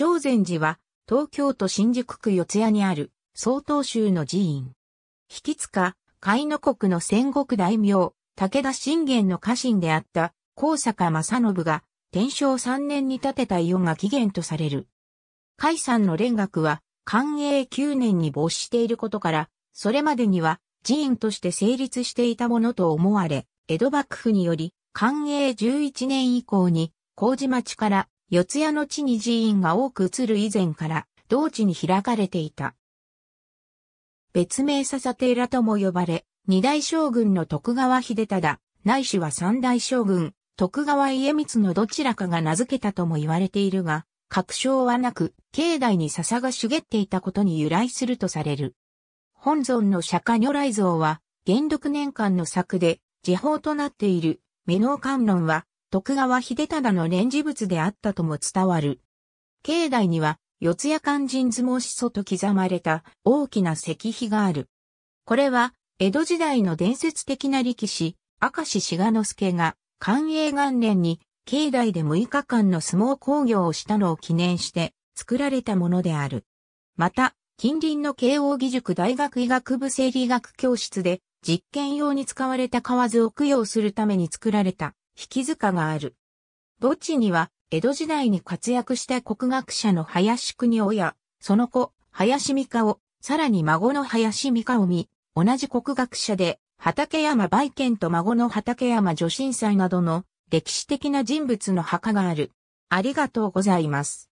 長禅寺は、東京都新宿区四谷にある、曹洞宗の寺院。引き塚、海の国の戦国大名、武田信玄の家臣であった、高坂正信が、天正3年に建てた伊予が起源とされる。海山の連学は、寛永9年に没していることから、それまでには寺院として成立していたものと思われ、江戸幕府により、寛永11年以降に、麹町から四谷の地に寺院が多く移る以前から、同地に開かれていた。別名笹寺とも呼ばれ、二代将軍の徳川秀忠、内氏は三代将軍、徳川家光のどちらかが名付けたとも言われているが、確証はなく、境内に笹が茂っていたことに由来するとされる。本尊の釈迦如来像は、元禄年間の作で、時報となっている、美濃観論は、徳川秀忠の連持物であったとも伝わる。境内には、四谷肝心相撲子祖と刻まれた大きな石碑がある。これは、江戸時代の伝説的な力士、明石志賀之助が、寛永元年に、境内で6日間の相撲工業をしたのを記念して作られたものである。また、近隣の慶応義塾大学医学部生理学教室で実験用に使われた河津を供養するために作られた引き塚がある。墓地には、江戸時代に活躍した国学者の林国親、その子、林美香を、さらに孫の林美香を見、同じ国学者で、畠山梅賢と孫の畠山女神祭などの歴史的な人物の墓がある。ありがとうございます。